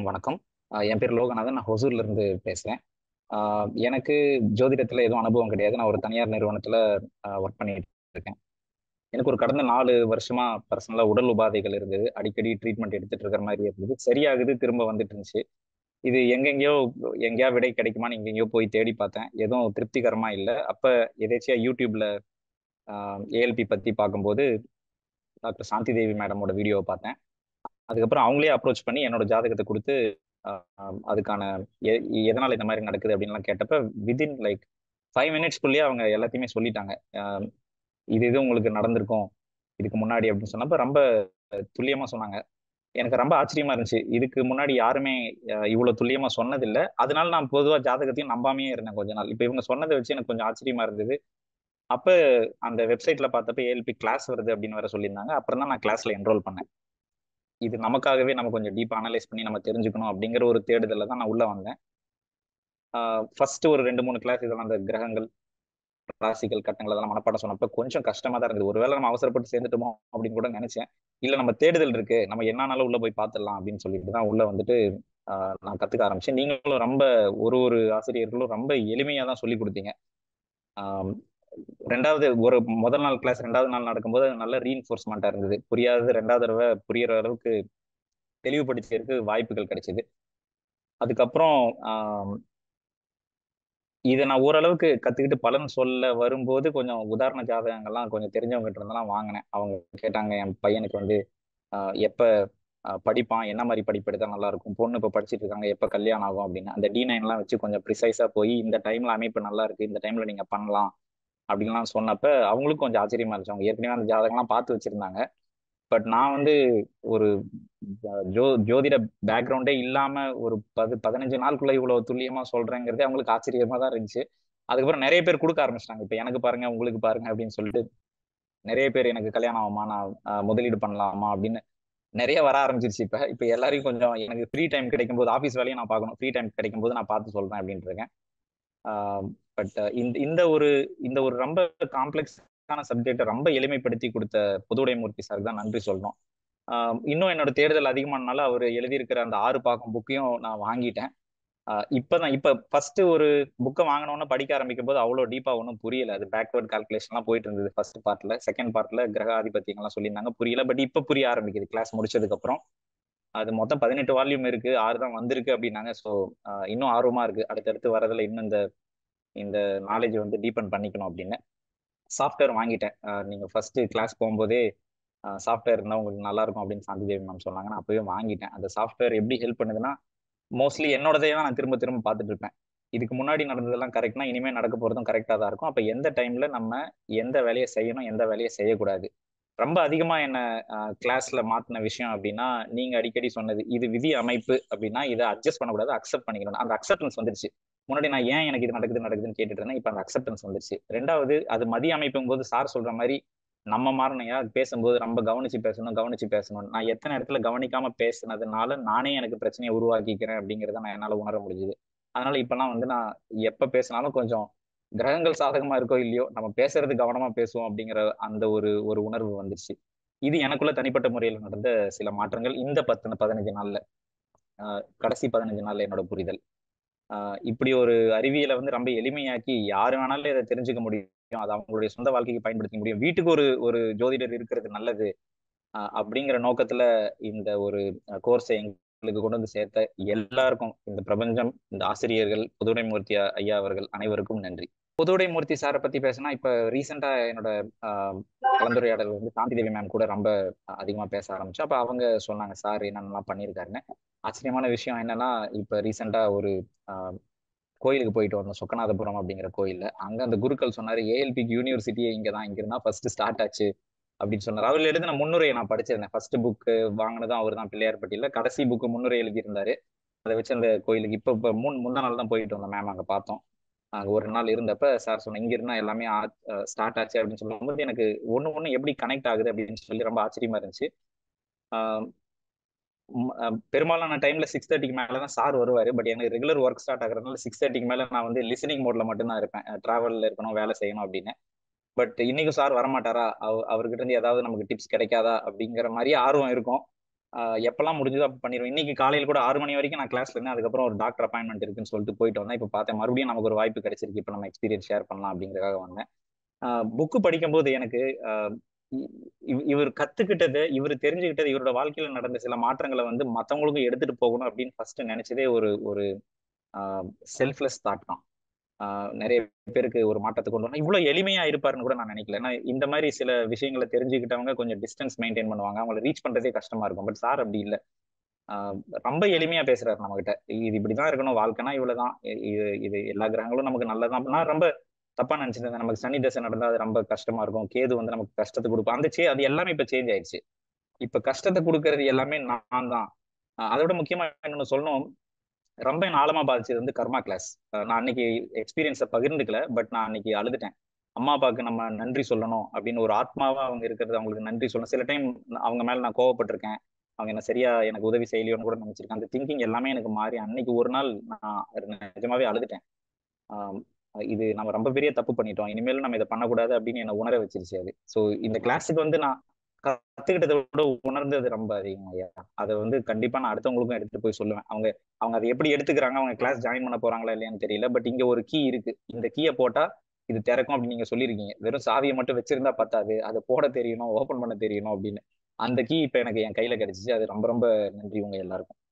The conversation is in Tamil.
அனைவருக்கும் வணக்கம் என் பேர் லோகநாதன் நான் ஹொசூர்ல இருந்து பேசுறேன் எனக்கு ஜோதிடத்துல எதுவும் அனுபவம் கிடையாது நான் ஒரு தனியார் நிறுவனத்துல ஒர்க் பண்ணிட்டு இருக்கேன் எனக்கு ஒரு கடந்த நாலு வருஷமா பர்சனலா உடல் உபாதைகள் இருந்தது அடிக்கடி ட்ரீட்மெண்ட் எடுத்துட்டு இருக்கிற மாதிரி இருந்தது சரியாகுது திரும்ப வந்துட்டு இருந்துச்சு இது எங்கெங்கேயோ எங்கேயா விடை கிடைக்குமான்னு எங்கெங்கயோ போய் தேடி பார்த்தேன் எதுவும் திருப்திகரமா இல்லை அப்ப எதேச்சியா யூடியூப்ல ஏஎல்பி பத்தி பார்க்கும்போது டாக்டர் சாந்தி தேவி மேடமோட வீடியோவை பார்த்தேன் அதுக்கப்புறம் அவங்களே அப்ரோச் பண்ணி என்னோட ஜாதகத்தை கொடுத்து அதுக்கான எதனால இந்த மாதிரி நடக்குது அப்படின்லாம் கேட்டப்ப வித்தின் லைக் ஃபைவ் மினிட்ஸ்க்குள்ளேயே அவங்க எல்லாத்தையுமே சொல்லிட்டாங்க இது இது உங்களுக்கு நடந்திருக்கும் இதுக்கு முன்னாடி அப்படின்னு சொன்னப்ப ரொம்ப துல்லியமா சொன்னாங்க எனக்கு ரொம்ப ஆச்சரியமா இருந்துச்சு இதுக்கு முன்னாடி யாருமே இவ்வளவு துல்லியமா சொன்னதில்லை அதனால நான் பொதுவாக ஜாதகத்தையும் நம்பாமையே இருந்தேன் கொஞ்ச நாள் இப்போ இவங்க சொன்னதை வச்சு எனக்கு கொஞ்சம் ஆச்சரியமா இருந்தது அப்போ அந்த வெப்சைட்ல பார்த்தப்ப ஏஎல்பி கிளாஸ் வருது அப்படின்னு வேற சொல்லியிருந்தாங்க அப்புறம் தான் நான் கிளாஸ்ல என்ரோல் பண்ணேன் இது நமக்காகவே நம்ம கொஞ்சம் டீப் அனலைஸ் பண்ணி நம்ம தெரிஞ்சுக்கணும் அப்படிங்கிற ஒரு தேடுதலில் தான் நான் உள்ளே வந்தேன் ஃபர்ஸ்ட் ஒரு ரெண்டு மூணு கிளாஸ் இதெல்லாம் அந்த கிரகங்கள் ராசிகள் கட்டங்கள் அதெல்லாம் மனப்பாடம் சொன்னப்ப கொஞ்சம் கஷ்டமா தான் இருந்தது ஒருவேளை நம்ம அவசரப்பட்டு சேர்ந்துட்டோமோ அப்படின்னு கூட நினைச்சேன் இல்ல நம்ம தேடுதல் இருக்கு நம்ம என்னன்னாலும் உள்ள போய் பார்த்துடலாம் அப்படின்னு சொல்லிட்டு தான் உள்ள வந்துட்டு நான் கத்துக்க ஆரம்பிச்சேன் நீங்களும் ரொம்ப ஒரு ஒரு ஆசிரியர்களும் ரொம்ப எளிமையா தான் சொல்லி கொடுத்தீங்க ரெண்டாவது ஒரு முதல் நாள் கிளாஸ் ரெண்டாவது நாள் நடக்கும்போது நல்ல ரீஎன்ஃபோர்ஸ்மெண்ட்டாக இருந்தது புரியாதது ரெண்டாவது தடவை புரியிற அளவுக்கு தெளிவுபடுத்திக்கிறதுக்கு வாய்ப்புகள் கிடைச்சிது அதுக்கப்புறம் இதை நான் ஓரளவுக்கு கற்றுக்கிட்டு பலன் சொல்ல வரும்போது கொஞ்சம் உதாரண ஜாதகங்கள்லாம் கொஞ்சம் தெரிஞ்சவங்ககிட்ட இருந்தெல்லாம் வாங்கினேன் அவங்க கேட்டாங்க என் பையனுக்கு வந்து எப்போ படிப்பான் என்ன மாதிரி படிப்பு எடுத்தால் நல்லா இருக்கும் பொண்ணு இப்போ படிச்சுட்டு இருக்காங்க எப்போ கல்யாணம் ஆகும் அப்படின்னு அந்த டி நைன்லாம் வச்சு கொஞ்சம் ப்ரிசைஸாக போய் இந்த டைமில் அமைப்பு நல்லா இருக்குது இந்த டைமில் நீங்கள் பண்ணலாம் அப்படின்லாம் சொன்னப்ப அவங்களுக்கும் கொஞ்சம் ஆச்சரியமா இருந்துச்சு அவங்க ஏற்கனவே அந்த ஜாதகம்லாம் பார்த்து வச்சிருந்தாங்க பட் நான் வந்து ஒரு ஜோ ஜோதிட பேக்ரவுண்டே இல்லாம ஒரு பது பதினஞ்சு நாளுக்குள்ள இவ்வளவு துல்லியமா சொல்றேங்கிறதே அவங்களுக்கு ஆச்சரியமா தான் இருந்துச்சு அதுக்கப்புறம் நிறைய பேர் கொடுக்க ஆரம்பிச்சிட்டாங்க இப்ப எனக்கு பாருங்க உங்களுக்கு பாருங்க அப்படின்னு சொல்லிட்டு நிறைய பேர் எனக்கு கல்யாணம் ஆகுமா நான் முதலீடு பண்ணலாமா அப்படின்னு நிறைய வர ஆரம்பிச்சிருச்சு இப்ப இப்ப எல்லாரையும் கொஞ்சம் எனக்கு ஃப்ரீ டைம் கிடைக்கும் போது ஆஃபீஸ் வேலையும் நான் பார்க்கணும் ஃப்ரீ டைம் கிடைக்கும் போது நான் பார்த்து சொல்றேன் அப்படின்ட்டு இருக்கேன் பட் இந்த இந்த ஒரு இந்த ஒரு ரொம்ப காம்ப்ளெக்ஸான சப்ஜெக்டை ரொம்ப எளிமைப்படுத்தி கொடுத்த உடைமூர்த்தி சார் தான் நன்றி சொல்லணும் இன்னும் என்னோட தேர்தல் அதிகமானாலும் அவர் எழுதியிருக்கிற அந்த ஆறு பாக்கம் புக்கையும் நான் வாங்கிட்டேன் இப்பதான் இப்ப ஃபர்ஸ்ட் ஒரு புக்கை வாங்கினோம்னா படிக்க ஆரம்பிக்கும் போது அவ்வளோ டீப்பா ஒன்றும் புரியல அது பேக்வேர்ட் கால்குலேஷன்லாம் போயிட்டு இருந்தது ஃபர்ஸ்ட் பார்ட்ல செகண்ட் பார்ட்ல கிரக சொல்லியிருந்தாங்க புரியல பட் இப்ப புரிய ஆரம்பிக்குது கிளாஸ் முடிச்சதுக்கு அப்புறம் அது மொத்தம் பதினெட்டு வால்யூம் இருக்கு ஆறு தான் வந்திருக்கு அப்படின்னாங்க ஸோ இன்னும் ஆர்வமா இருக்கு அடுத்தடுத்து வரதுல இன்னும் இந்த இந்த நாலேஜ் வந்து டீபன் பண்ணிக்கணும் அப்படின்னு சாஃப்ட்வேர் வாங்கிட்டேன் நீங்க ஃபர்ஸ்ட் கிளாஸ் போகும்போதே சாஃப்ட்வேர் இருந்தால் உங்களுக்கு நல்லா இருக்கும் அப்படின்னு சாந்திதேவி மேம் சொன்னாங்க நான் அப்பவே வாங்கிட்டேன் அந்த சாஃப்ட்வேர் எப்படி ஹெல்ப் பண்ணுதுன்னா மோஸ்ட்லி என்னோடதையே தான் நான் திரும்ப திரும்ப பார்த்துட்டு இருப்பேன் இதுக்கு முன்னாடி நடந்ததெல்லாம் கரெக்ட்னா இனிமேல் நடக்க போகிறதும் கரெக்டாக தான் இருக்கும் அப்போ எந்த டைமில் நம்ம எந்த வேலையை செய்யணும் எந்த வேலையை செய்யக்கூடாது ரொம்ப அதிகமா என்ன கிளாஸ்ல மாத்தின விஷயம் அப்படின்னா நீங்க அடிக்கடி சொன்னது இது விதி அமைப்பு அப்படின்னா இதை அட்ஜஸ்ட் பண்ணக்கூடாது அக்செப்ட் பண்ணிக்கணும் அந்த அக்செப்டன்ஸ் வந்துருச்சு முன்னாடி நான் ஏன் எனக்கு இது நடக்குது நடக்குதுன்னு கேட்டுட்டு இருந்தேன் இப்போ அந்த அக்செப்டன்ஸ் வந்துருச்சு ரெண்டாவது அது மதிய அமைப்பும் போது சார் சொல்ற மாதிரி நம்ம மாறணையா பேசும்போது ரொம்ப கவனிச்சு பேசணும் கவனிச்சு பேசணும் நான் எத்தனை இடத்துல கவனிக்காம பேசுனதுனால நானே எனக்கு பிரச்சனையை உருவாக்கிக்கிறேன் அப்படிங்கிறத நான் என்னால் உணர முடிஞ்சுது அதனால இப்பெல்லாம் வந்து நான் எப்ப பேசினாலும் கொஞ்சம் கிரகங்கள் சாதகமா இருக்கோ இல்லையோ நம்ம பேசுறது கவனமா பேசுவோம் அப்படிங்கிற அந்த ஒரு ஒரு உணர்வு வந்துச்சு இது எனக்குள்ள தனிப்பட்ட முறையில் நடந்த சில மாற்றங்கள் இந்த பத்து பதினஞ்சு நாள்ல கடைசி பதினஞ்சு நாள்ல என்னோட புரிதல் இப்படி ஒரு அறிவியலை வந்து ரொம்ப எளிமையாக்கி யாரு வேணாலும் இதை தெரிஞ்சுக்க முடியும் அதை அவங்களுடைய சொந்த வாழ்க்கைக்கு பயன்படுத்த முடியும் வீட்டுக்கு ஒரு ஒரு ஜோதிடர் இருக்கிறது நல்லது அப்படிங்கிற நோக்கத்துல இந்த ஒரு கோர்ஸை மக்களுக்கு கொண்டு வந்து சேர்த்த எல்லாருக்கும் இந்த பிரபஞ்சம் இந்த ஆசிரியர்கள் மூர்த்தி ஐயா அவர்கள் அனைவருக்கும் நன்றி மூர்த்தி சாரை பத்தி பேசினா இப்ப ரீசெண்டா என்னோட கலந்துரையாடல் வந்து சாந்தி தேவி மேம் கூட ரொம்ப அதிகமா பேச ஆரம்பிச்சு அப்ப அவங்க சொன்னாங்க சார் என்னென்னலாம் பண்ணியிருக்காருன்னு ஆச்சரியமான விஷயம் என்னன்னா இப்ப ரீசெண்டா ஒரு கோயிலுக்கு போயிட்டு வந்தோம் சொக்கநாதபுரம் அப்படிங்கிற கோயில்ல அங்க அந்த குருக்கள் சொன்னாரு ஏஎல்பி யூனிவர்சிட்டியே இங்கதான் இங்க ஃபர்ஸ்ட் ஸ்டார்ட் ஆச்சு அப்படின்னு சொன்னார் அவர்ல எழுதின முன்னுரையை நான் படிச்சிருந்தேன் ஃபர்ஸ்ட் புக்கு வாங்கினதும் அவர் தான் பிள்ளையார்பட்டியில கடைசி புக்கு முன்னுரை எழுதியிருந்தாரு அதை வச்சு அந்த கோயிலுக்கு இப்போ இப்ப முன் முந்தா நாள் தான் போயிட்டு வந்தோம் மேம் அங்கே பார்த்தோம் அங்கே ஒரு நாள் இருந்தப்ப சார் சொன்னேன் இங்க இருந்தா எல்லாமே ஸ்டார்ட் ஆச்சு அப்படின்னு சொல்லும்போது எனக்கு ஒன்று ஒன்று எப்படி கனெக்ட் ஆகுது அப்படின்னு சொல்லி ரொம்ப ஆச்சரியமா இருந்துச்சு பெரும்பாலான டைம்ல சிக்ஸ் தேர்ட்டிக்கு மேல தான் சார் வருவாரு பட் எனக்கு ரெகுலர் ஒர்க் ஸ்டார்ட் ஆகுறதுனால சிக்ஸ் தேர்ட்டிக்கு மேல நான் வந்து லிசனிங் மோட்ல தான் இருப்பேன் டிராவல்ல இருக்கணும் வேலை செய்யணும் அப்படின்னு பட் இன்னைக்கும் சார் வரமாட்டாரா அவ அவர்கிட்ட இருந்து ஏதாவது நமக்கு டிப்ஸ் கிடைக்காதா அப்படிங்கிற மாதிரி ஆர்வம் இருக்கும் எப்பெல்லாம் முடிஞ்சதோ அப்போ பண்ணிடுவோம் இன்னைக்கு காலையில் கூட ஆறு மணி வரைக்கும் நான் கிளாஸ்ல இருந்தேன் அதுக்கப்புறம் ஒரு டாக்டர் அப்பாயின்மெண்ட் இருக்குன்னு சொல்லிட்டு போயிட்டு வந்தேன் இப்போ பார்த்தேன் மறுபடியும் நமக்கு ஒரு வாய்ப்பு கிடைச்சிருக்கு இப்போ நம்ம எக்ஸ்பீரியன்ஸ் ஷேர் பண்ணலாம் அப்படிங்கிறதுக்காக வந்தேன் புக்கு படிக்கும்போது எனக்கு இவர் கத்துக்கிட்டது இவர் தெரிஞ்சுக்கிட்டது இவரோட வாழ்க்கையில நடந்த சில மாற்றங்களை வந்து மற்றவங்களுக்கும் எடுத்துட்டு போகணும் அப்படின்னு ஃபர்ஸ்ட் நினைச்சதே ஒரு ஒரு செல்ஃப்லெஸ் தாட் தான் நிறைய பேருக்கு ஒரு மாற்றத்தை கொண்டு வரணும் இவ்வளவு எளிமையா இருப்பாருன்னு கூட நான் நினைக்கல ஏன்னா இந்த மாதிரி சில விஷயங்களை தெரிஞ்சுக்கிட்டவங்க கொஞ்சம் டிஸ்டன்ஸ் மெயின்டைன் பண்ணுவாங்க அவங்களை ரீச் பண்றதே கஷ்டமா இருக்கும் பட் சார் அப்படி இல்லை ரொம்ப எளிமையா பேசுறாரு நம்ம கிட்ட இது இப்படிதான் இருக்கணும் வாழ்க்கைனா இவ்வளவுதான் இது இது எல்லா கிரகங்களும் நமக்கு நல்லதான் நான் ரொம்ப தப்பா நினைச்சிருந்தேன் நமக்கு சனி தசை நடந்தா அது ரொம்ப கஷ்டமா இருக்கும் கேது வந்து நமக்கு கஷ்டத்தை கொடுக்கும் அந்த சே அது எல்லாமே இப்ப சேஞ்ச் ஆயிடுச்சு இப்ப கஷ்டத்தை கொடுக்கறது எல்லாமே நான் தான் அதோட முக்கியமா என்னன்னு சொல்லணும் ரொம்ப ஆழமா பாதிச்சது வந்து கர்மா கிளாஸ் நான் அன்னைக்கு எக்ஸ்பீரியன்ஸை பகிர்ந்துக்கல பட் நான் அன்னைக்கு அழுதுட்டேன் அம்மா அப்பாவுக்கு நம்ம நன்றி சொல்லணும் அப்படின்னு ஒரு ஆத்மாவா அவங்க இருக்கிறது அவங்களுக்கு நன்றி சொல்லணும் சில டைம் அவங்க மேல நான் கோவப்பட்டிருக்கேன் அவங்க என்ன சரியா எனக்கு உதவி செய்யலையோன்னு கூட நினைச்சிருக்கேன் அந்த திங்கிங் எல்லாமே எனக்கு மாறி அன்னைக்கு ஒரு நாள் நான் நிஜமாவே அழுதுட்டேன் இது நம்ம ரொம்ப பெரிய தப்பு பண்ணிட்டோம் இனிமேல் நம்ம இதை பண்ணக்கூடாது அப்படின்னு என்னை உணர வச்சிருச்சு அது ஸோ இந்த கிளாஸுக்கு வந்து நான் கத்துக்கிட்டதை விட உணர்ந்தது ரொம்ப அதிகம் ஐயா அதை வந்து கண்டிப்பா நான் அடுத்தவங்களுக்கும் எடுத்துட்டு போய் சொல்லுவேன் அவங்க அவங்க அதை எப்படி எடுத்துக்கிறாங்க அவங்க கிளாஸ் ஜாயின் பண்ண போறாங்களா இல்லையான்னு தெரியல பட் இங்க ஒரு கீ இருக்கு இந்த கீயை போட்டா இது திறக்கும் அப்படின்னு நீங்க சொல்லியிருக்கீங்க வெறும் சாவியை மட்டும் வச்சிருந்தா பத்தாது அதை போட தெரியணும் ஓபன் பண்ண தெரியணும் அப்படின்னு அந்த கீ இப்ப எனக்கு என் கையில கிடைச்சிச்சு அது ரொம்ப ரொம்ப நன்றி உங்க எல்லாருக்கும்